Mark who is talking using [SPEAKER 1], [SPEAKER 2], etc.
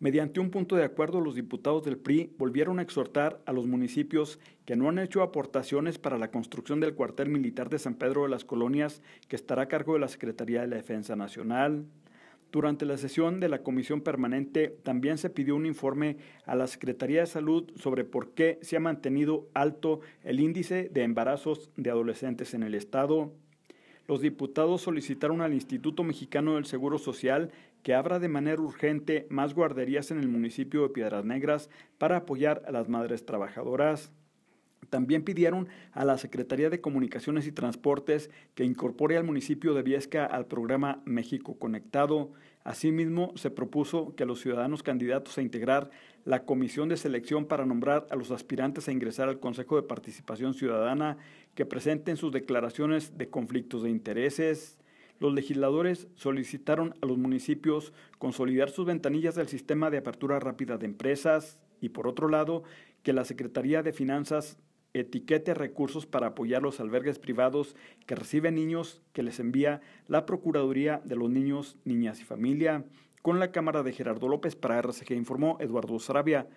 [SPEAKER 1] Mediante un punto de acuerdo, los diputados del PRI volvieron a exhortar a los municipios que no han hecho aportaciones para la construcción del cuartel militar de San Pedro de las Colonias, que estará a cargo de la Secretaría de la Defensa Nacional. Durante la sesión de la Comisión Permanente también se pidió un informe a la Secretaría de Salud sobre por qué se ha mantenido alto el índice de embarazos de adolescentes en el Estado los diputados solicitaron al Instituto Mexicano del Seguro Social que abra de manera urgente más guarderías en el municipio de Piedras Negras para apoyar a las madres trabajadoras. También pidieron a la Secretaría de Comunicaciones y Transportes que incorpore al municipio de Viesca al programa México Conectado. Asimismo, se propuso que los ciudadanos candidatos a integrar la comisión de selección para nombrar a los aspirantes a ingresar al Consejo de Participación Ciudadana que presenten sus declaraciones de conflictos de intereses, los legisladores solicitaron a los municipios consolidar sus ventanillas del sistema de apertura rápida de empresas y, por otro lado, que la Secretaría de Finanzas etiquete recursos para apoyar los albergues privados que reciben niños que les envía la Procuraduría de los Niños, Niñas y Familia. Con la cámara de Gerardo López para RCG informó Eduardo Sarabia.